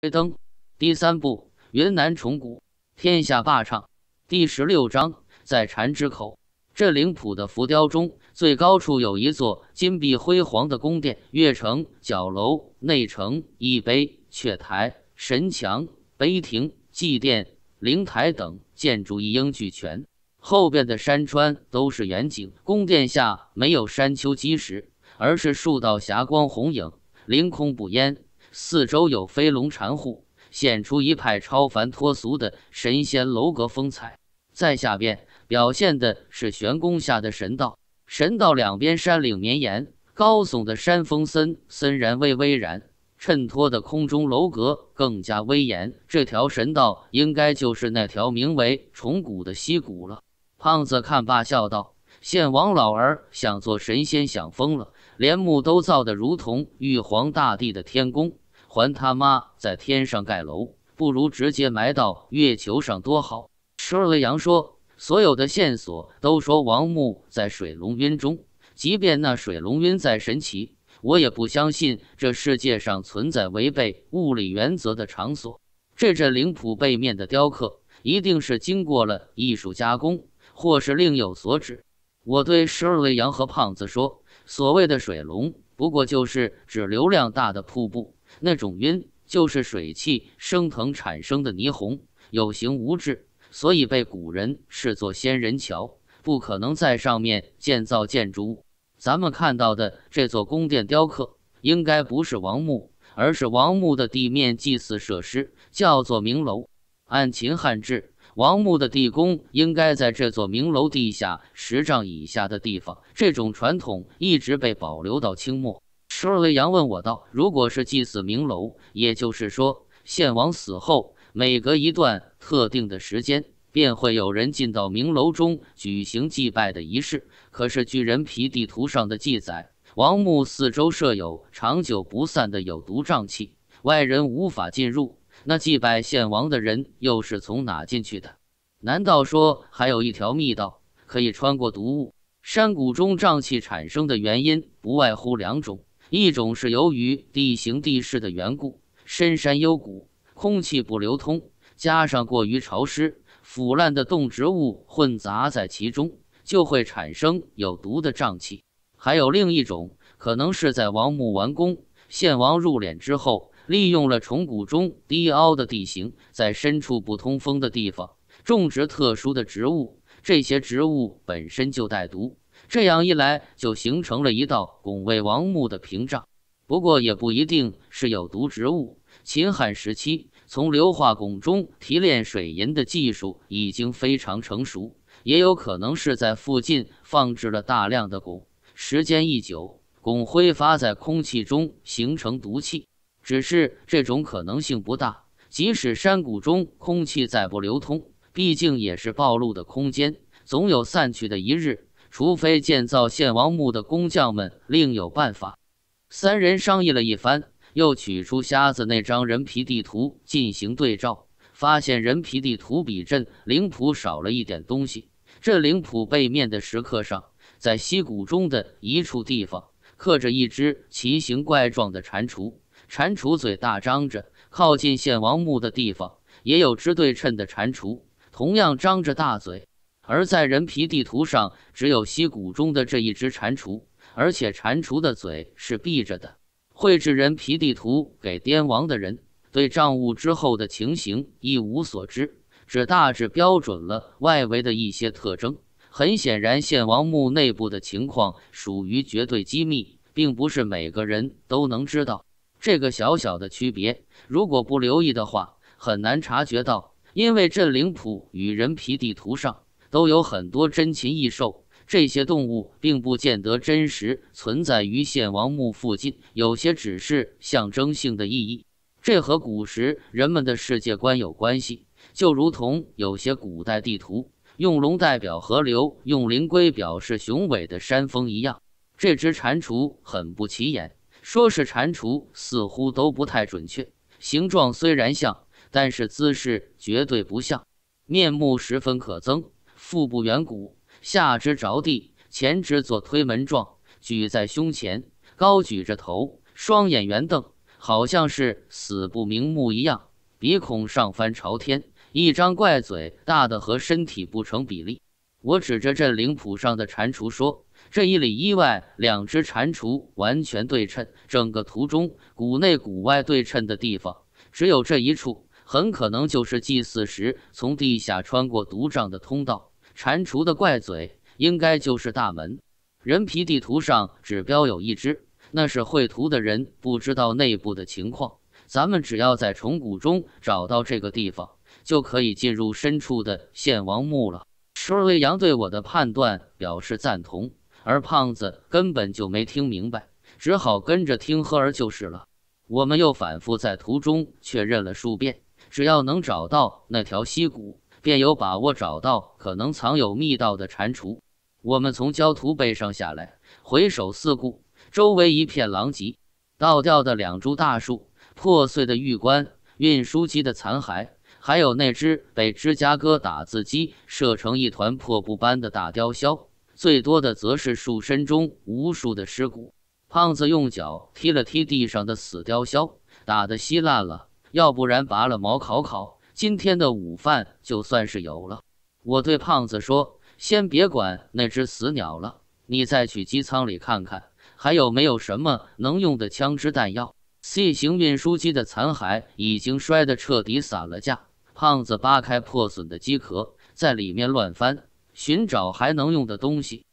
《雷灯》第三部《云南虫谷天下霸唱》第十六章在禅之口，镇灵浦的浮雕中，最高处有一座金碧辉煌的宫殿，月城角楼、内城、翼碑、阙台、神墙、碑亭、祭殿、灵台等建筑一应俱全。后边的山川都是远景，宫殿下没有山丘积石，而是数道霞光红影凌空不淹。四周有飞龙缠护，显出一派超凡脱俗的神仙楼阁风采。在下边表现的是玄宫下的神道，神道两边山岭绵延，高耸的山峰森森然巍巍然，衬托的空中楼阁更加威严。这条神道应该就是那条名为重谷的溪谷了。胖子看罢笑道：“现王老儿想做神仙想疯了，连墓都造得如同玉皇大帝的天宫。”还他妈在天上盖楼，不如直接埋到月球上多好十二位羊说：“所有的线索都说王墓在水龙渊中，即便那水龙渊再神奇，我也不相信这世界上存在违背物理原则的场所。这阵灵谱背面的雕刻，一定是经过了艺术加工，或是另有所指。”我对十二位羊和胖子说：“所谓的水龙，不过就是指流量大的瀑布。”那种晕就是水汽升腾产生的霓虹，有形无质，所以被古人视作仙人桥，不可能在上面建造建筑物。咱们看到的这座宫殿雕刻，应该不是王墓，而是王墓的地面祭祀设施，叫做明楼。按秦汉制，王墓的地宫应该在这座明楼地下十丈以下的地方，这种传统一直被保留到清末。二雷阳问我道：“如果是祭祀明楼，也就是说，献王死后每隔一段特定的时间，便会有人进到明楼中举行祭拜的仪式。可是据人皮地图上的记载，王墓四周设有长久不散的有毒瘴气，外人无法进入。那祭拜献王的人又是从哪进去的？难道说还有一条密道可以穿过毒雾？山谷中瘴气产生的原因不外乎两种。”一种是由于地形地势的缘故，深山幽谷，空气不流通，加上过于潮湿，腐烂的动植物混杂在其中，就会产生有毒的瘴气。还有另一种，可能是在王墓完工，献王入殓之后，利用了虫谷中低凹的地形，在深处不通风的地方种植特殊的植物，这些植物本身就带毒。这样一来，就形成了一道拱卫王墓的屏障。不过，也不一定是有毒植物。秦汉时期，从硫化汞中提炼水银的技术已经非常成熟，也有可能是在附近放置了大量的汞。时间一久，汞挥发在空气中形成毒气。只是这种可能性不大。即使山谷中空气再不流通，毕竟也是暴露的空间，总有散去的一日。除非建造献王墓的工匠们另有办法，三人商议了一番，又取出瞎子那张人皮地图进行对照，发现人皮地图比镇灵谱少了一点东西。镇灵谱背面的石刻上，在溪谷中的一处地方刻着一只奇形怪状的蟾蜍，蟾蜍嘴大张着；靠近献王墓的地方也有只对称的蟾蜍，同样张着大嘴。而在人皮地图上，只有溪谷中的这一只蟾蜍，而且蟾蜍的嘴是闭着的。绘制人皮地图给滇王的人对账务之后的情形一无所知，只大致标准了外围的一些特征。很显然，献王墓内部的情况属于绝对机密，并不是每个人都能知道。这个小小的区别，如果不留意的话，很难察觉到，因为镇灵谱与人皮地图上。都有很多珍禽异兽，这些动物并不见得真实存在于献王墓附近，有些只是象征性的意义。这和古时人们的世界观有关系，就如同有些古代地图用龙代表河流，用灵龟表示雄伟的山峰一样。这只蟾蜍很不起眼，说是蟾蜍似乎都不太准确。形状虽然像，但是姿势绝对不像，面目十分可憎。腹部圆鼓，下肢着地，前肢做推门状，举在胸前，高举着头，双眼圆瞪，好像是死不瞑目一样。鼻孔上翻朝天，一张怪嘴大的和身体不成比例。我指着这灵谱上的蟾蜍说：“这一里一外两只蟾蜍完全对称，整个图中谷内谷外对称的地方只有这一处，很可能就是祭祀时从地下穿过毒瘴的通道。”蟾蜍的怪嘴应该就是大门。人皮地图上只标有一只，那是绘图的人不知道内部的情况。咱们只要在虫谷中找到这个地方，就可以进入深处的献王墓了。舒瑞阳对我的判断表示赞同，而胖子根本就没听明白，只好跟着听喝儿就是了。我们又反复在图中确认了数遍，只要能找到那条溪谷。便有把握找到可能藏有密道的蟾蜍。我们从焦土背上下来，回首四顾，周围一片狼藉：倒掉的两株大树、破碎的玉棺、运输机的残骸，还有那只被芝加哥打字机射成一团破布般的大雕鸮。最多的则是树身中无数的尸骨。胖子用脚踢了踢地上的死雕鸮，打得稀烂了，要不然拔了毛烤烤。今天的午饭就算是有了。我对胖子说：“先别管那只死鸟了，你再去机舱里看看，还有没有什么能用的枪支弹药。”C 型运输机的残骸已经摔得彻底散了架。胖子扒开破损的机壳，在里面乱翻，寻找还能用的东西。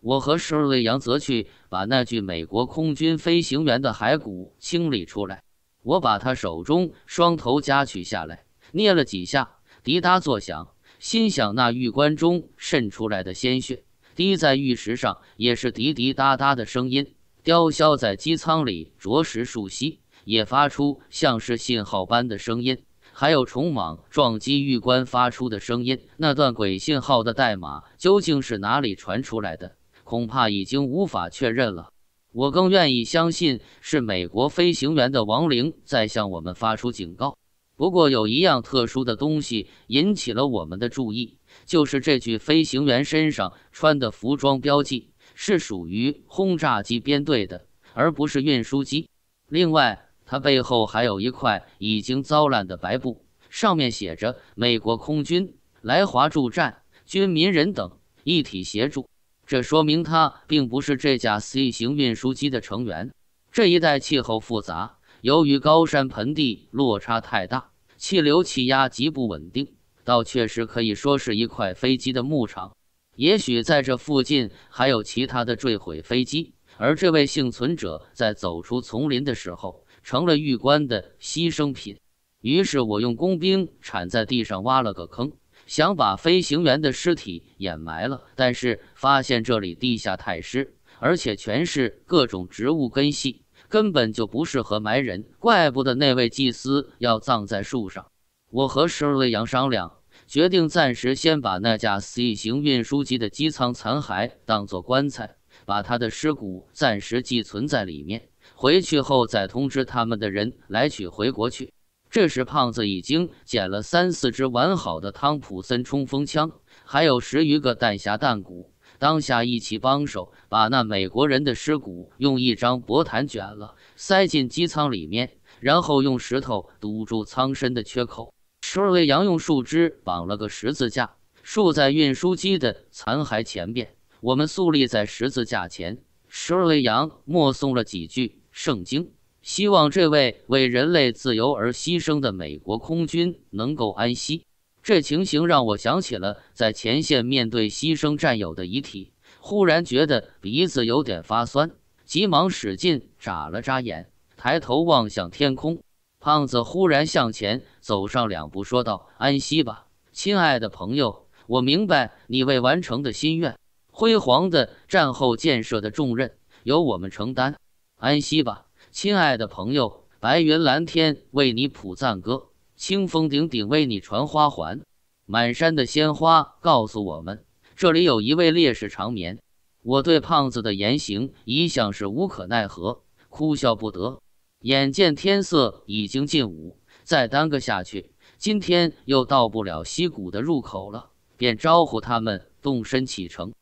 我和十二位杨则去把那具美国空军飞行员的骸骨清理出来。我把他手中双头夹取下来。捏了几下，滴答作响。心想，那玉棺中渗出来的鲜血滴在玉石上，也是滴滴答答的声音。雕鸮在机舱里啄食树栖，也发出像是信号般的声音。还有虫蟒撞击玉棺发出的声音。那段鬼信号的代码究竟是哪里传出来的？恐怕已经无法确认了。我更愿意相信，是美国飞行员的亡灵在向我们发出警告。不过有一样特殊的东西引起了我们的注意，就是这具飞行员身上穿的服装标记是属于轰炸机编队的，而不是运输机。另外，他背后还有一块已经糟烂的白布，上面写着“美国空军来华助战，军民人等一体协助”，这说明他并不是这架 C 型运输机的成员。这一带气候复杂。由于高山盆地落差太大，气流气压极不稳定，倒确实可以说是一块飞机的牧场。也许在这附近还有其他的坠毁飞机，而这位幸存者在走出丛林的时候成了玉关的牺牲品。于是我用工兵铲在地上挖了个坑，想把飞行员的尸体掩埋了，但是发现这里地下太湿，而且全是各种植物根系。根本就不适合埋人，怪不得那位祭司要葬在树上。我和十二位羊商量，决定暂时先把那架 C 型运输机的机舱残骸当做棺材，把他的尸骨暂时寄存在里面，回去后再通知他们的人来取回国去。这时，胖子已经捡了三四支完好的汤普森冲锋枪，还有十余个弹匣弹鼓。当下，一起帮手把那美国人的尸骨用一张薄毯卷了，塞进机舱里面，然后用石头堵住舱身的缺口。十二位羊用树枝绑了个十字架，竖在运输机的残骸前边。我们肃立在十字架前，十二位羊默诵了几句圣经，希望这位为人类自由而牺牲的美国空军能够安息。这情形让我想起了在前线面对牺牲战友的遗体，忽然觉得鼻子有点发酸，急忙使劲眨了眨眼，抬头望向天空。胖子忽然向前走上两步，说道：“安息吧，亲爱的朋友，我明白你未完成的心愿，辉煌的战后建设的重任由我们承担。安息吧，亲爱的朋友，白云蓝天为你谱赞歌。”清风顶顶为你传花环，满山的鲜花告诉我们，这里有一位烈士长眠。我对胖子的言行一向是无可奈何，哭笑不得。眼见天色已经近午，再耽搁下去，今天又到不了溪谷的入口了，便招呼他们动身启程。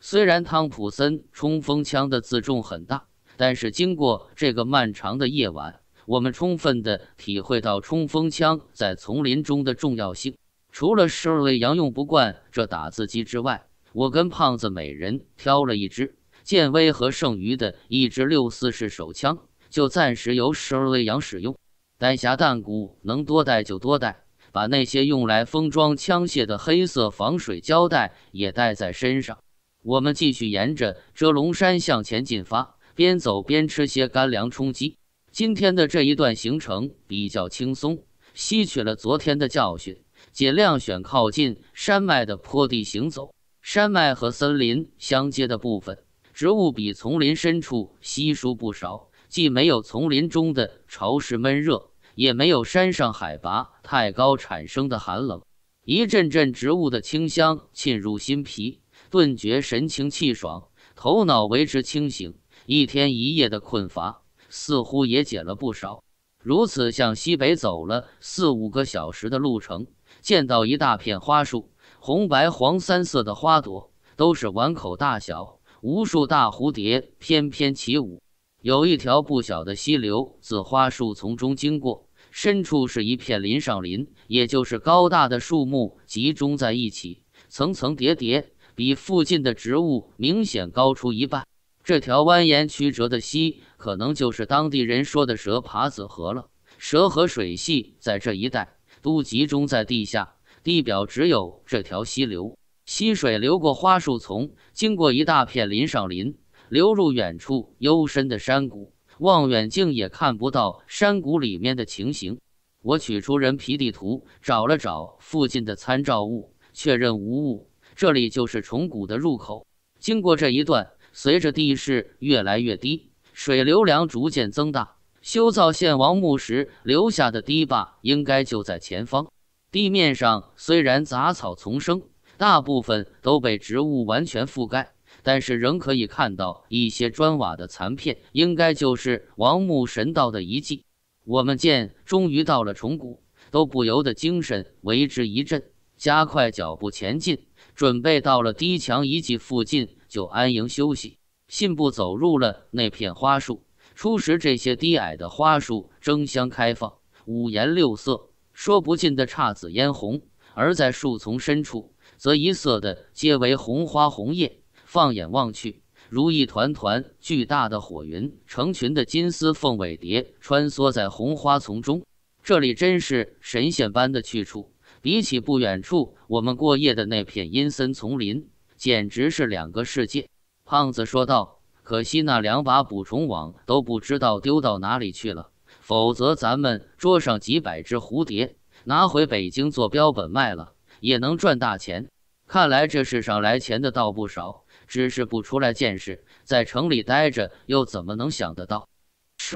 虽然汤普森冲锋枪的自重很大，但是经过这个漫长的夜晚。我们充分地体会到冲锋枪在丛林中的重要性。除了 Shirley 羊用不惯这打字机之外，我跟胖子每人挑了一支，建威和剩余的一支六四式手枪就暂时由 Shirley 羊使用。丹匣弹鼓能多带就多带，把那些用来封装枪械的黑色防水胶带也带在身上。我们继续沿着遮龙山向前进发，边走边吃些干粮充饥。今天的这一段行程比较轻松，吸取了昨天的教训，尽量选靠近山脉的坡地行走。山脉和森林相接的部分，植物比丛林深处稀疏不少，既没有丛林中的潮湿闷热，也没有山上海拔太高产生的寒冷。一阵阵植物的清香沁入心脾，顿觉神清气爽，头脑维持清醒，一天一夜的困乏。似乎也减了不少。如此向西北走了四五个小时的路程，见到一大片花树，红、白、黄三色的花朵都是碗口大小，无数大蝴蝶翩翩起舞。有一条不小的溪流自花树丛中经过，深处是一片林上林，也就是高大的树木集中在一起，层层叠叠，比附近的植物明显高出一半。这条蜿蜒曲折的溪，可能就是当地人说的蛇爬子河了。蛇河水系在这一带都集中在地下，地表只有这条溪流。溪水流过花树丛，经过一大片林上林，流入远处幽深的山谷。望远镜也看不到山谷里面的情形。我取出人皮地图，找了找附近的参照物，确认无误。这里就是虫谷的入口。经过这一段。随着地势越来越低，水流量逐渐增大。修造献王墓时留下的堤坝应该就在前方。地面上虽然杂草丛生，大部分都被植物完全覆盖，但是仍可以看到一些砖瓦的残片，应该就是王墓神道的遗迹。我们见终于到了重谷，都不由得精神为之一振，加快脚步前进，准备到了堤墙遗迹附近。就安营休息，信步走入了那片花树。初时，这些低矮的花树争相开放，五颜六色，说不尽的姹紫嫣红；而在树丛深处，则一色的皆为红花红叶，放眼望去，如一团团巨大的火云。成群的金丝凤尾蝶穿梭在红花丛中，这里真是神仙般的去处。比起不远处我们过夜的那片阴森丛林。简直是两个世界，胖子说道。可惜那两把捕虫网都不知道丢到哪里去了，否则咱们桌上几百只蝴蝶，拿回北京做标本卖了，也能赚大钱。看来这世上来钱的倒不少，只是不出来见识，在城里待着又怎么能想得到？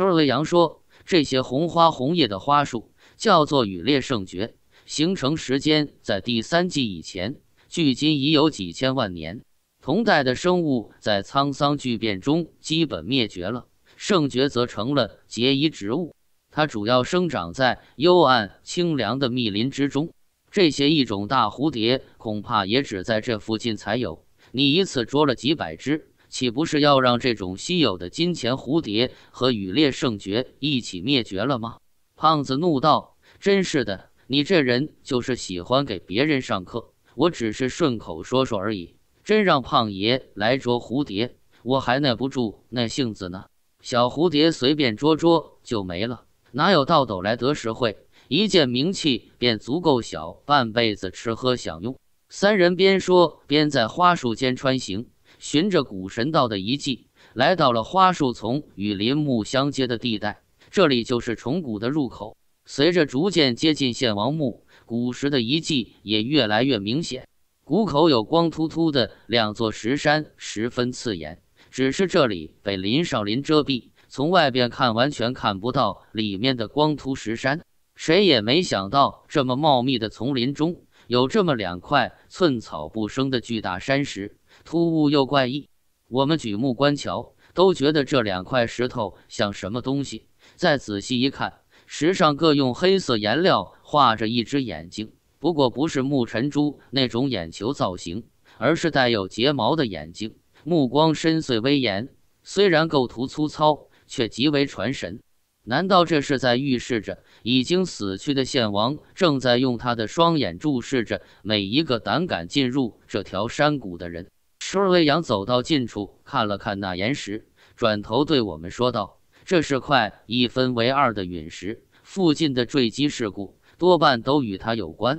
二瑞阳说：“这些红花红叶的花束叫做雨裂圣绝，形成时间在第三季以前。”距今已有几千万年，同代的生物在沧桑巨变中基本灭绝了。圣蕨则成了孑遗植物，它主要生长在幽暗清凉的密林之中。这些异种大蝴蝶恐怕也只在这附近才有。你一次捉了几百只，岂不是要让这种稀有的金钱蝴蝶和羽裂圣蕨一起灭绝了吗？胖子怒道：“真是的，你这人就是喜欢给别人上课。”我只是顺口说说而已。真让胖爷来捉蝴蝶，我还耐不住那性子呢。小蝴蝶随便捉捉就没了，哪有倒斗来得实惠？一件名器便足够小半辈子吃喝享用。三人边说边在花树间穿行，循着古神道的遗迹，来到了花树丛与林木相接的地带。这里就是虫谷的入口。随着逐渐接近献王墓。古时的遗迹也越来越明显，谷口有光秃秃的两座石山，十分刺眼。只是这里被林少林遮蔽，从外边看完全看不到里面的光秃石山。谁也没想到，这么茂密的丛林中有这么两块寸草不生的巨大山石，突兀又怪异。我们举目观瞧，都觉得这两块石头像什么东西。再仔细一看。石上各用黑色颜料画着一只眼睛，不过不是木尘珠那种眼球造型，而是带有睫毛的眼睛，目光深邃威严。虽然构图粗糙，却极为传神。难道这是在预示着已经死去的献王正在用他的双眼注视着每一个胆敢进入这条山谷的人？十二卫走到近处看了看那岩石，转头对我们说道。这是块一分为二的陨石，附近的坠机事故多半都与它有关。